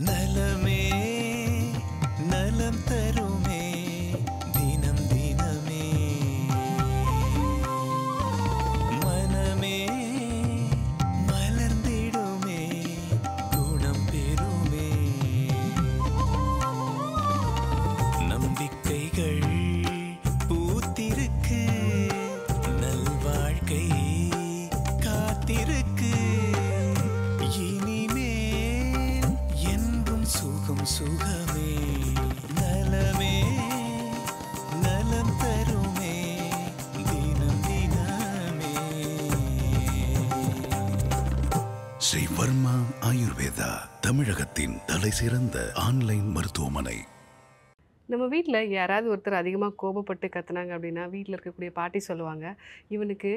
Nelem Sri Verma Ayurveda தமிழகத்தின் தலை சிறந்த ஆன்லைன் மருத்துவமனை நம்ம வீட்டில் யாராவது ஒருத்தர் அதிகமாக கோபப்பட்டு கத்துனாங்க அப்படின்னா வீட்டில் இருக்கக்கூடிய பாட்டி சொல்லுவாங்க இவனுக்கு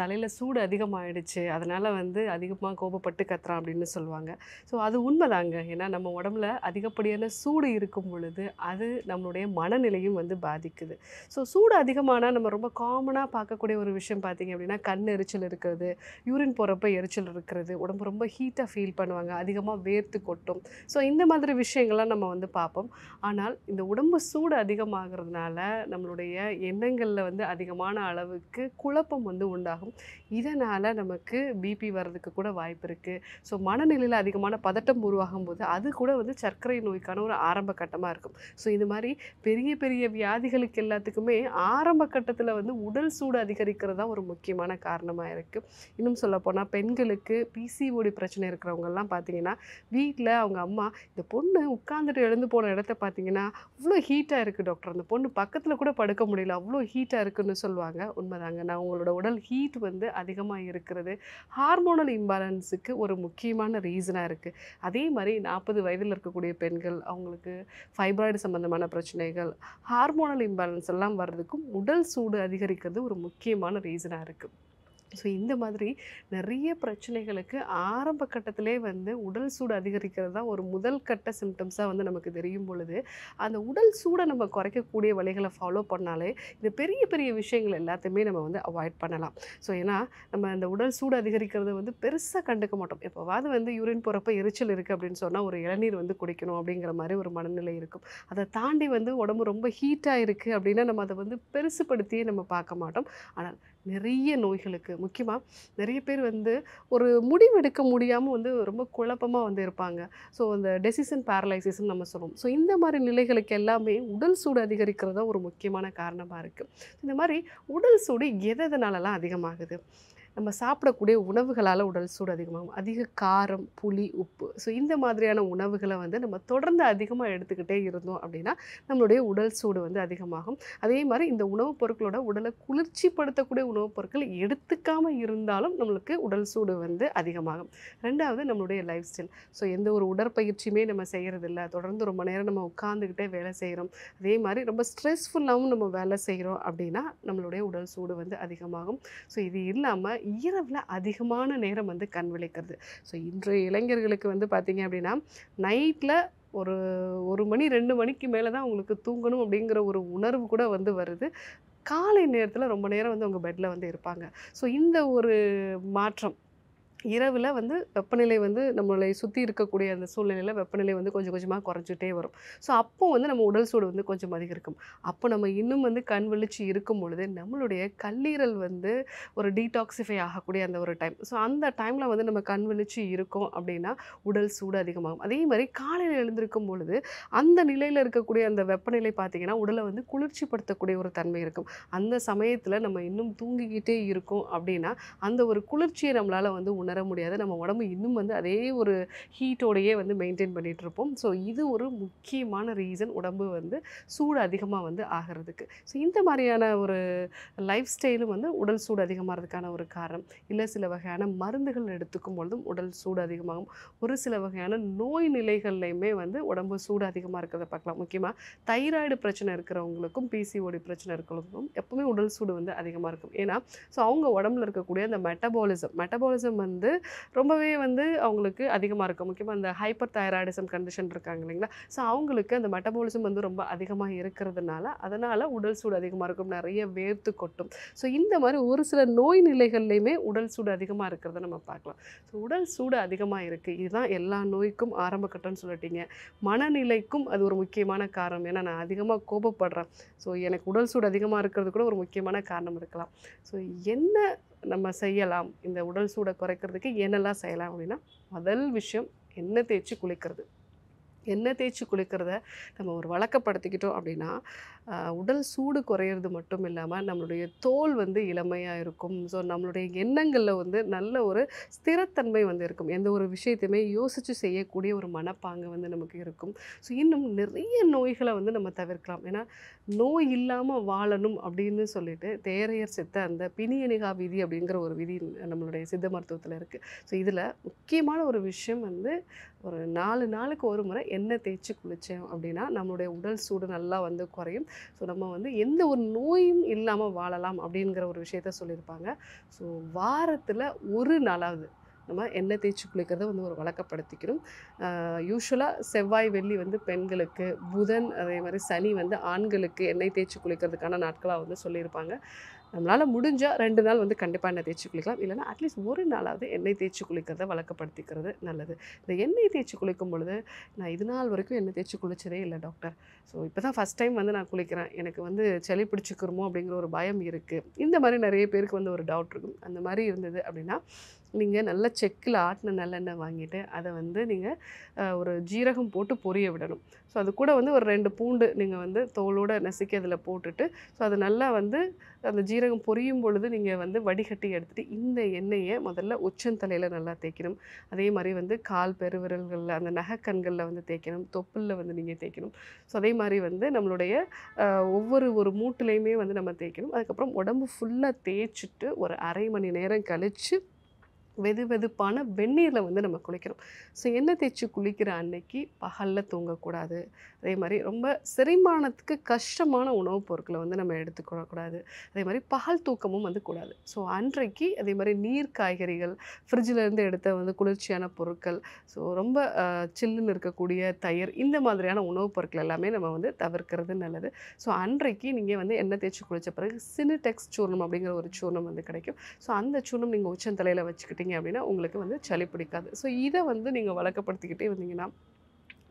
தலையில் சூடு அதிகமாகிடுச்சு அதனால் வந்து அதிகமாக கோபப்பட்டு கத்துறான் அப்படின்னு சொல்லுவாங்க ஸோ அது உண்மைதாங்க ஏன்னா நம்ம உடம்புல அதிகப்படியான சூடு இருக்கும் பொழுது அது நம்மளுடைய மனநிலையும் வந்து பாதிக்குது ஸோ சூடு அதிகமானால் நம்ம ரொம்ப காமனாக பார்க்கக்கூடிய ஒரு விஷயம் பார்த்திங்க அப்படின்னா கண் எரிச்சல் இருக்கிறது யூரின் போகிறப்ப எரிச்சல் இருக்கிறது உடம்பு ரொம்ப ஹீட்டாக ஃபீல் பண்ணுவாங்க அதிகமாக வேர்த்து கொட்டும் ஸோ இந்த மாதிரி விஷயங்கள்லாம் நம்ம வந்து பார்ப்போம் ஆனால் இந்த உடம்பு சூடு அதிகமாகிறதுனால நம்மளுடைய எண்ணங்களில் வந்து அதிகமான அளவுக்கு குழப்பம் வந்து உண்டாகும் ஆகும் இதனால் நமக்கு பிபி வர்றதுக்கு கூட வாய்ப்பு இருக்குது ஸோ மனநிலையில் அதிகமான பதட்டம் உருவாகும் போது அது கூட வந்து சர்க்கரை நோய்க்கான ஒரு ஆரம்ப கட்டமாக இருக்கும் ஸோ இது மாதிரி பெரிய பெரிய வியாதிகளுக்கு எல்லாத்துக்குமே ஆரம்ப கட்டத்தில் வந்து உடல் சூடு அதிகரிக்கிறது தான் ஒரு முக்கியமான காரணமாக இருக்குது இன்னும் சொல்லப்போனால் பெண்களுக்கு பிசிஓடி பிரச்சனை இருக்கிறவங்கெல்லாம் பார்த்தீங்கன்னா வீட்டில் அவங்க அம்மா இந்த பொண்ணு உட்காந்துட்டு எழுந்து போன இடத்த பார்த்தீங்கன்னா அவ்வளோ ஹீட்டாக இருக்குது டாக்டர் அந்த பொண்ணு பக்கத்தில் கூட படுக்க முடியல அவ்வளோ ஹீட்டாக இருக்குதுன்னு சொல்லுவாங்க உண்மைதாங்க நான் உங்களோட உடல் ஹீட் வந்து அதிகமாக இருக்கிறது ஹார்மோனல் இம்பாலன்ஸுக்கு ஒரு முக்கியமான ரீசனாக இருக்குது அதே மாதிரி நாற்பது வயதில் இருக்கக்கூடிய பெண்கள் அவங்களுக்கு ஃபைப்ராய்டு சம்மந்தமான பிரச்சனைகள் ஹார்மோனல் இம்பாலன்ஸ் எல்லாம் வர்றதுக்கும் உடல் சூடு அதிகரிக்கிறது ஒரு முக்கியமான ரீசனாக இருக்குது ஸோ இந்த மாதிரி நிறைய பிரச்சனைகளுக்கு ஆரம்ப கட்டத்திலே வந்து உடல் சூடு அதிகரிக்கிறது தான் ஒரு முதல் கட்ட சிம்டம்ஸாக வந்து நமக்கு தெரியும் பொழுது அந்த உடல் சூடை நம்ம குறைக்கக்கூடிய வழிகளை ஃபாலோ பண்ணாலே இந்த பெரிய பெரிய விஷயங்கள் எல்லாத்தையுமே நம்ம வந்து அவாய்ட் பண்ணலாம் ஸோ ஏன்னா நம்ம இந்த உடல் சூடு அதிகரிக்கிறது வந்து பெருசாக கண்டுக்க மாட்டோம் எப்போவாது வந்து யூரின் போகிறப்ப எரிச்சல் இருக்குது அப்படின்னு சொன்னால் ஒரு இளநீர் வந்து குடிக்கணும் அப்படிங்கிற மாதிரி ஒரு மனநிலை இருக்கும் அதை தாண்டி வந்து உடம்பு ரொம்ப ஹீட்டாக இருக்குது அப்படின்னா நம்ம அதை வந்து பெருசுப்படுத்தியே நம்ம பார்க்க மாட்டோம் ஆனால் நிறைய நோய்களுக்கு முக்கியமாக நிறைய பேர் வந்து ஒரு முடிவெடுக்க முடியாமல் வந்து ரொம்ப குழப்பமாக வந்து இருப்பாங்க ஸோ அந்த டெசிஷன் பேரலைசிஸ்னு நம்ம சொல்லுவோம் ஸோ இந்த மாதிரி நிலைகளுக்கு எல்லாமே உடல் சூடு அதிகரிக்கிறதா ஒரு முக்கியமான காரணமாக இருக்குது இந்த மாதிரி உடல் சூடு எதனாலலாம் அதிகமாகுது நம்ம சாப்பிடக்கூடிய உணவுகளால் உடல் சூடு அதிகமாகும் அதிக காரம் புளி உப்பு ஸோ இந்த மாதிரியான உணவுகளை வந்து நம்ம தொடர்ந்து அதிகமாக எடுத்துக்கிட்டே இருந்தோம் அப்படின்னா நம்மளுடைய உடல் சூடு வந்து அதிகமாகும் அதே மாதிரி இந்த உணவுப் பொருட்களோட உடலை குளிர்ச்சிப்படுத்தக்கூடிய உணவுப் பொருட்கள் எடுத்துக்காமல் இருந்தாலும் நம்மளுக்கு உடல் சூடு வந்து அதிகமாகும் ரெண்டாவது நம்மளுடைய லைஃப் ஸ்டைல் ஸோ எந்த ஒரு உடற்பயிற்சியுமே நம்ம செய்கிறதில்ல தொடர்ந்து ரொம்ப நேரம் நம்ம உட்காந்துக்கிட்டே வேலை செய்கிறோம் அதே மாதிரி ரொம்ப ஸ்ட்ரெஸ்ஃபுல்லாகவும் நம்ம வேலை செய்கிறோம் அப்படின்னா நம்மளுடைய உடல் சூடு வந்து அதிகமாகும் ஸோ இது இல்லாமல் இரவில் அதிகமான நேரம் வந்து கண் விழிக்கிறது ஸோ இன்றைய இளைஞர்களுக்கு வந்து பார்த்திங்க அப்படின்னா நைட்டில் ஒரு ஒரு மணி ரெண்டு மணிக்கு மேலே தான் உங்களுக்கு தூங்கணும் அப்படிங்கிற ஒரு உணர்வு கூட வந்து வருது காலை நேரத்தில் ரொம்ப நேரம் வந்து அவங்க பெட்டில் வந்து இருப்பாங்க ஸோ இந்த ஒரு மாற்றம் இரவில் வந்து வெப்பநிலை வந்து நம்மளை சுற்றி இருக்கக்கூடிய அந்த சூழ்நிலையில் வெப்பநிலை வந்து கொஞ்சம் கொஞ்சமாக குறைஞ்சிட்டே வரும் ஸோ அப்போ வந்து நம்ம உடல் சூடு வந்து கொஞ்சம் அதிகரிக்கும் அப்போ நம்ம இன்னும் வந்து கண் விழிச்சு இருக்கும் பொழுது நம்மளுடைய கல்லீரல் வந்து ஒரு டீடாக்சிஃபை ஆகக்கூடிய அந்த ஒரு டைம் ஸோ அந்த டைமில் வந்து நம்ம கண் விழிச்சு இருக்கோம் அப்படின்னா உடல் சூடு அதிகமாகும் அதே மாதிரி காலையில் எழுந்திருக்கும் பொழுது அந்த நிலையில் இருக்கக்கூடிய அந்த வெப்பநிலை பார்த்திங்கன்னா உடலை வந்து குளிர்ச்சிப்படுத்தக்கூடிய ஒரு தன்மை இருக்கும் அந்த சமயத்தில் நம்ம இன்னும் தூங்கிக்கிட்டே இருக்கோம் அப்படின்னா அந்த ஒரு குளிர்ச்சியை நம்மளால் வந்து உண உணர முடியாது நம்ம உடம்பு இன்னும் வந்து அதே ஒரு ஹீட்டோடையே வந்து மெயின்டைன் பண்ணிகிட்ருப்போம் ஸோ இது ஒரு முக்கியமான ரீசன் உடம்பு வந்து சூடு அதிகமாக வந்து ஆகிறதுக்கு ஸோ இந்த மாதிரியான ஒரு லைஃப் ஸ்டைலும் வந்து உடல் சூடு அதிகமாகிறதுக்கான ஒரு காரணம் இல்லை சில வகையான மருந்துகள் எடுத்துக்கும் பொழுதும் உடல் சூடு அதிகமாகும் ஒரு சில வகையான நோய் நிலைகள்லையுமே வந்து உடம்பு சூடு அதிகமாக இருக்கிறத பார்க்கலாம் முக்கியமாக தைராய்டு பிரச்சனை இருக்கிறவங்களுக்கும் பிசிஓடி பிரச்சனை இருக்கிறவங்களுக்கும் எப்பவுமே உடல் சூடு வந்து அதிகமாக இருக்கும் ஏன்னா ஸோ அவங்க உடம்புல இருக்கக்கூடிய அந்த மெட்டபாலிசம் மெட்டபாலிசம் வந்து வந்து ரொம்பவே வந்து அவங்களுக்கு அதிகமாக இருக்கும் முக்கியமாக அந்த ஹைப்பர் தைராய்டிசம் கண்டிஷன் இருக்காங்க இல்லைங்களா ஸோ அவங்களுக்கு அந்த மெட்டபாலிசம் வந்து ரொம்ப அதிகமாக இருக்கிறதுனால அதனால் உடல் சூடு அதிகமாக இருக்கும் நிறைய வேர்த்து கொட்டும் ஸோ இந்த மாதிரி ஒரு சில நோய் நிலைகள்லையுமே உடல் சூடு அதிகமாக இருக்கிறத நம்ம பார்க்கலாம் ஸோ உடல் சூடு அதிகமாக இருக்குது இதுதான் எல்லா நோய்க்கும் ஆரம்ப கட்டம்னு சொல்லிட்டீங்க மனநிலைக்கும் அது ஒரு முக்கியமான காரணம் ஏன்னா நான் அதிகமாக கோபப்படுறேன் ஸோ எனக்கு உடல் சூடு அதிகமாக இருக்கிறது கூட ஒரு முக்கியமான காரணம் இருக்கலாம் ஸோ என்ன நம்ம செய்யலாம் இந்த உடல் சூடை குறைக்கிறதுக்கு என்னெல்லாம் செய்யலாம் அப்படின்னா முதல் விஷயம் எண்ணெய் தேய்ச்சி குளிக்கிறது எண்ணெய் தேய்ச்சி குளிக்கிறத நம்ம ஒரு வழக்கப்படுத்திக்கிட்டோம் அப்படின்னா உடல் சூடு குறையிறது மட்டும் இல்லாமல் நம்மளுடைய தோல் வந்து இளமையாக இருக்கும் ஸோ நம்மளுடைய எண்ணங்களில் வந்து நல்ல ஒரு ஸ்திரத்தன்மை வந்து இருக்கும் எந்த ஒரு விஷயத்தையுமே யோசித்து செய்யக்கூடிய ஒரு மனப்பாங்கு வந்து நமக்கு இருக்கும் ஸோ இன்னும் நிறைய நோய்களை வந்து நம்ம தவிர்க்கலாம் ஏன்னா நோய் இல்லாமல் வாழணும் அப்படின்னு சொல்லிட்டு தேரையர் சித்த அந்த பினியணிகா விதி அப்படிங்கிற ஒரு விதி நம்மளுடைய சித்த மருத்துவத்தில் இருக்குது ஸோ இதில் முக்கியமான ஒரு விஷயம் வந்து ஒரு நாலு நாளுக்கு ஒரு முறை எண்ணெய் தேய்ச்சி குளித்தோம் அப்படின்னா நம்மளுடைய உடல் சூடு நல்லா வந்து குறையும் ஸோ நம்ம வந்து எந்த ஒரு நோயும் இல்லாமல் வாழலாம் அப்படிங்கிற ஒரு விஷயத்த சொல்லியிருப்பாங்க ஸோ வாரத்தில் ஒரு நாளாவது நம்ம எண்ணெய் தேய்ச்சி குளிக்கிறத வந்து ஒரு வழக்கப்படுத்திக்கணும் யூஸ்வலாக செவ்வாய் வெள்ளி வந்து பெண்களுக்கு புதன் அதே மாதிரி சனி வந்து ஆண்களுக்கு எண்ணெய் தேய்ச்சி குளிக்கிறதுக்கான நாட்களாக வந்து சொல்லியிருப்பாங்க நம்மளால் முடிஞ்சால் ரெண்டு நாள் வந்து கண்டிப்பாக எண்ணெய் தேய்ச்சி குளிக்கலாம் இல்லைனா அட்லீஸ்ட் ஒரு நாளாவது எண்ணெய் தேய்ச்சி குளிக்கிறத வழக்கப்படுத்திக்கிறது நல்லது இந்த எண்ணெய் தேய்ச்சி குளிக்கும் பொழுது நான் இது நாள் வரைக்கும் எண்ணெய் தேய்ச்சி குளிச்சதே இல்லை டாக்டர் ஸோ இப்போ தான் ஃபஸ்ட் டைம் வந்து நான் குளிக்கிறேன் எனக்கு வந்து சளி பிடிச்சிக்கிறோமோ அப்படிங்கிற ஒரு பயம் இருக்குது இந்த மாதிரி நிறைய பேருக்கு வந்து ஒரு டவுட் இருக்கும் அந்த மாதிரி இருந்தது அப்படின்னா நீங்கள் நல்லா செக்கில் ஆட்டின நல்லெண்ணெய் வாங்கிட்டு அதை வந்து நீங்கள் ஒரு ஜீரகம் போட்டு பொரிய விடணும் ஸோ அது கூட வந்து ஒரு ரெண்டு பூண்டு நீங்கள் வந்து தோலோடு நசுக்கி அதில் போட்டுட்டு ஸோ அது நல்லா வந்து அந்த ஜீரகம் பொரியும் பொழுது நீங்கள் வந்து வடிகட்டி எடுத்துகிட்டு இந்த எண்ணெயை முதல்ல உச்சந்தலையில் நல்லா தேய்க்கணும் அதே மாதிரி வந்து கால் பெருவிரல்களில் அந்த நகைக்கண்களில் வந்து தேய்க்கணும் தொப்புளில் வந்து நீங்கள் தேய்க்கணும் ஸோ அதே மாதிரி வந்து நம்மளுடைய ஒவ்வொரு ஒரு மூட்டிலையுமே வந்து நம்ம தேய்க்கணும் அதுக்கப்புறம் உடம்பு ஃபுல்லாக தேய்ச்சிட்டு ஒரு அரை மணி நேரம் கழித்து வெது வெதுப்பான வெந்நீரில் வந்து நம்ம குளிக்கிறோம் ஸோ எண்ணெய் தேய்ச்சி குளிக்கிற அன்னைக்கு பகலில் தூங்கக்கூடாது அதே மாதிரி ரொம்ப செரிமானத்துக்கு கஷ்டமான உணவுப் பொருட்களை வந்து நம்ம எடுத்துக்கொள்ளக்கூடாது அதே மாதிரி பகல் தூக்கமும் வந்து கூடாது ஸோ அன்றைக்கு அதே மாதிரி நீர் காய்கறிகள் ஃப்ரிட்ஜிலேருந்து எடுத்த வந்து குளிர்ச்சியான பொருட்கள் ஸோ ரொம்ப சில்லுன்னு இருக்கக்கூடிய தயிர் இந்த மாதிரியான உணவுப் பொருட்கள் எல்லாமே நம்ம வந்து தவிர்க்கிறது நல்லது ஸோ அன்றைக்கு நீங்கள் வந்து எண்ணெய் தேய்ச்சி குளித்த பிறகு சினிடெக்ஸ் சூர்ணம் அப்படிங்கிற ஒரு சூர்ணம் வந்து கிடைக்கும் ஸோ அந்த சூர்ணம் நீங்கள் உச்சந்தலையில் வச்சுக்கிட்டீங்க சாப்பிட்டீங்க அப்படின்னா உங்களுக்கு வந்து சளி பிடிக்காது ஸோ இதை வந்து நீங்கள் வழக்கப்படுத்திக்கிட்டே வந்தீங்கன்னா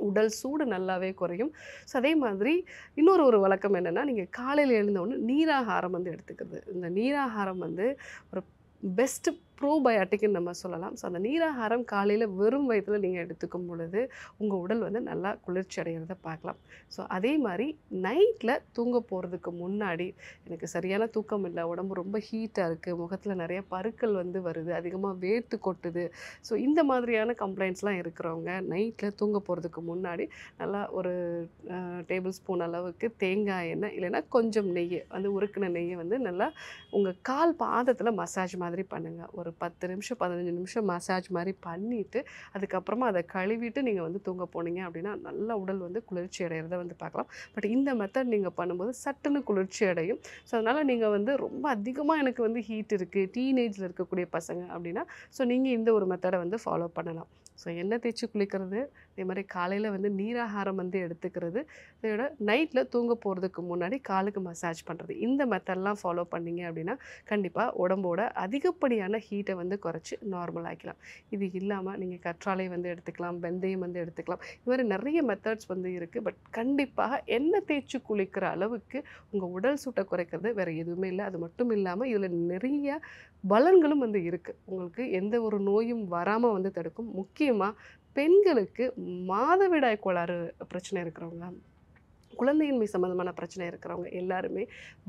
உடல் சூடு நல்லாவே குறையும் ஸோ அதே மாதிரி இன்னொரு ஒரு வழக்கம் என்னென்னா நீங்கள் காலையில் எழுந்தவுடனே நீராகாரம் வந்து எடுத்துக்கிறது இந்த நீராகாரம் வந்து ஒரு பெஸ்ட்டு ப்ரூபயோட்டிக்னு நம்ம சொல்லலாம் ஸோ அந்த நீராகாரம் காலையில் வெறும் வயதில் நீங்கள் எடுத்துக்கும் பொழுது உங்கள் உடல் வந்து நல்லா குளிர்ச்சி அடைகிறத பார்க்கலாம் ஸோ அதே மாதிரி நைட்டில் தூங்க போகிறதுக்கு முன்னாடி எனக்கு சரியான தூக்கம் இல்லை உடம்பு ரொம்ப ஹீட்டாக இருக்குது முகத்தில் நிறைய பருக்கள் வந்து வருது அதிகமாக வேர்த்து கொட்டுது ஸோ இந்த மாதிரியான கம்ப்ளைண்ட்ஸ்லாம் இருக்கிறவங்க நைட்டில் தூங்க போகிறதுக்கு முன்னாடி நல்லா ஒரு டேபிள் ஸ்பூன் அளவுக்கு தேங்காய் எண்ணெய் இல்லைன்னா கொஞ்சம் நெய் வந்து உருக்கின நெய்யை வந்து நல்லா உங்கள் கால் பாதத்தில் மசாஜ் மாதிரி பண்ணுங்கள் ஒரு ஒரு பத்து நிமிஷம் பதினஞ்சு நிமிஷம் மசாஜ் மாதிரி பண்ணிவிட்டு அதுக்கப்புறமா அதை கழுவிட்டு நீங்கள் வந்து தூங்க போனீங்க அப்படின்னா நல்ல உடல் வந்து குளிர்ச்சி அடைகிறத வந்து பார்க்கலாம் பட் இந்த மெத்தட் நீங்கள் பண்ணும்போது சட்டுன்னு குளிர்ச்சி அடையும் ஸோ அதனால் நீங்கள் வந்து ரொம்ப அதிகமாக எனக்கு வந்து ஹீட் இருக்குது டீனேஜில் இருக்கக்கூடிய பசங்க அப்படின்னா ஸோ நீங்கள் இந்த ஒரு மெத்தடை வந்து ஃபாலோ பண்ணலாம் ஸோ என்ன தேய்ச்சி குளிக்கிறது இதே மாதிரி காலையில் வந்து நீராகாரம் வந்து எடுத்துக்கிறது இதோட நைட்டில் தூங்க போகிறதுக்கு முன்னாடி காலுக்கு மசாஜ் பண்ணுறது இந்த மெத்தட்லாம் ஃபாலோ பண்ணிங்க அப்படின்னா கண்டிப்பாக உடம்போட அதிகப்படியான ஹீட்டை வந்து குறைச்சி நார்மல் ஆக்கலாம் இது இல்லாமல் நீங்கள் கற்றாலை வந்து எடுத்துக்கலாம் வெந்தயம் வந்து எடுத்துக்கலாம் இது மாதிரி நிறைய மெத்தட்ஸ் வந்து இருக்குது பட் கண்டிப்பாக எண்ணெய் தேய்ச்சி குளிக்கிற அளவுக்கு உங்கள் உடல் சூட்டை குறைக்கிறது வேறு எதுவுமே இல்லை அது மட்டும் இல்லாமல் இதில் நிறைய பலன்களும் வந்து இருக்குது உங்களுக்கு எந்த ஒரு நோயும் வராமல் வந்து தடுக்கும் முக்கியமாக பெண்களுக்கு மாதவிடாய் கோளாறு பிரச்சனை இருக்கிறவங்க குழந்தையின்மை சம்மந்தமான பிரச்சனை இருக்கிறவங்க எல்லாருமே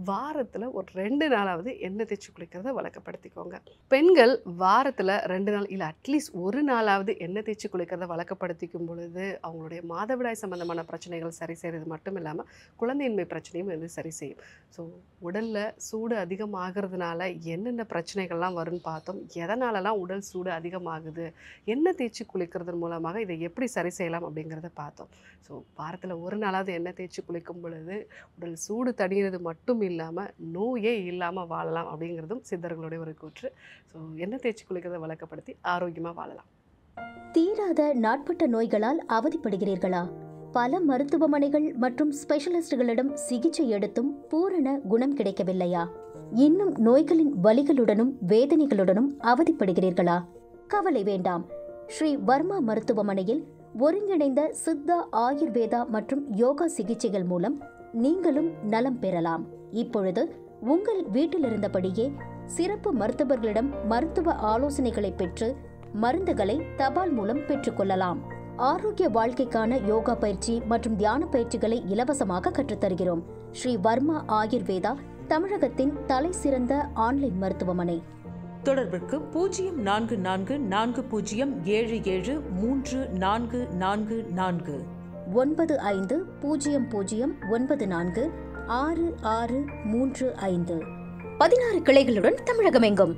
வாரத்தில் ஒரு ரெண்டு நாளாவது எண்ணெய் தேய்ச்சி குளிக்கிறத வழக்கப்படுத்திக்கோங்க பெண்கள் வாரத்தில் ரெண்டு நாள் இல்லை அட்லீஸ்ட் ஒரு நாளாவது எண்ணெய் தேய்ச்சி குளிக்கிறத வழக்கப்படுத்திக்கும் பொழுது அவங்களுடைய மாதவிடாய் சம்மந்தமான பிரச்சனைகள் சரி செய்கிறது மட்டும் இல்லாமல் குழந்தையின்மை பிரச்சனையும் வந்து சரி செய்யும் ஸோ உடலில் சூடு அதிகமாகிறதுனால என்னென்ன பிரச்சனைகள்லாம் வரும்னு பார்த்தோம் எதனாலலாம் உடல் சூடு அதிகமாகுது எண்ணெய் தேய்ச்சி குளிக்கிறது மூலமாக இதை எப்படி சரி செய்யலாம் அப்படிங்கிறத பார்த்தோம் ஸோ வாரத்தில் ஒரு நாளாவது எண்ணெய் தேய்ச்சி வச்சு குளிக்கும் பொழுது உடல் சூடு தணிகிறது மட்டும் இல்லாமல் நோயே இல்லாமல் வாழலாம் அப்படிங்கிறதும் சித்தர்களுடைய ஒரு கூற்று ஸோ எண்ணெய் தேய்ச்சி குளிக்கிறதை வழக்கப்படுத்தி ஆரோக்கியமாக வாழலாம் தீராத நாட்பட்ட நோய்களால் அவதிப்படுகிறீர்களா பல மருத்துவமனைகள் மற்றும் ஸ்பெஷலிஸ்டுகளிடம் சிகிச்சை எடுத்தும் பூரண குணம் கிடைக்கவில்லையா இன்னும் நோய்களின் வலிகளுடனும் வேதனைகளுடனும் அவதிப்படுகிறீர்களா கவலை வேண்டாம் ஸ்ரீ வர்மா மருத்துவமனையில் ஒருங்கிணைந்த சித்தா ஆயுர்வேதா மற்றும் யோகா சிகிச்சைகள் மூலம் நீங்களும் நலம் பெறலாம் இப்பொழுது உங்கள் வீட்டிலிருந்தபடியே சிறப்பு மருத்துவர்களிடம் மருத்துவ ஆலோசனைகளை பெற்று மருந்துகளை தபால் மூலம் பெற்றுக்கொள்ளலாம் ஆரோக்கிய வாழ்க்கைக்கான யோகா பயிற்சி மற்றும் தியான பயிற்சிகளை இலவசமாக கற்றுத்தருகிறோம் ஸ்ரீ வர்மா ஆயுர்வேதா தமிழகத்தின் தலை சிறந்த ஆன்லைன் மருத்துவமனை தொடர்பிற்கு பூஜ்ஜியம் நான்கு நான்கு நான்கு பூஜ்ஜியம் ஏழு ஏழு மூன்று நான்கு நான்கு நான்கு ஒன்பது ஐந்து பூஜ்ஜியம் பூஜ்ஜியம் ஒன்பது நான்கு ஆறு ஆறு மூன்று ஐந்து பதினாறு கிளைகளுடன் தமிழகம் எங்கும்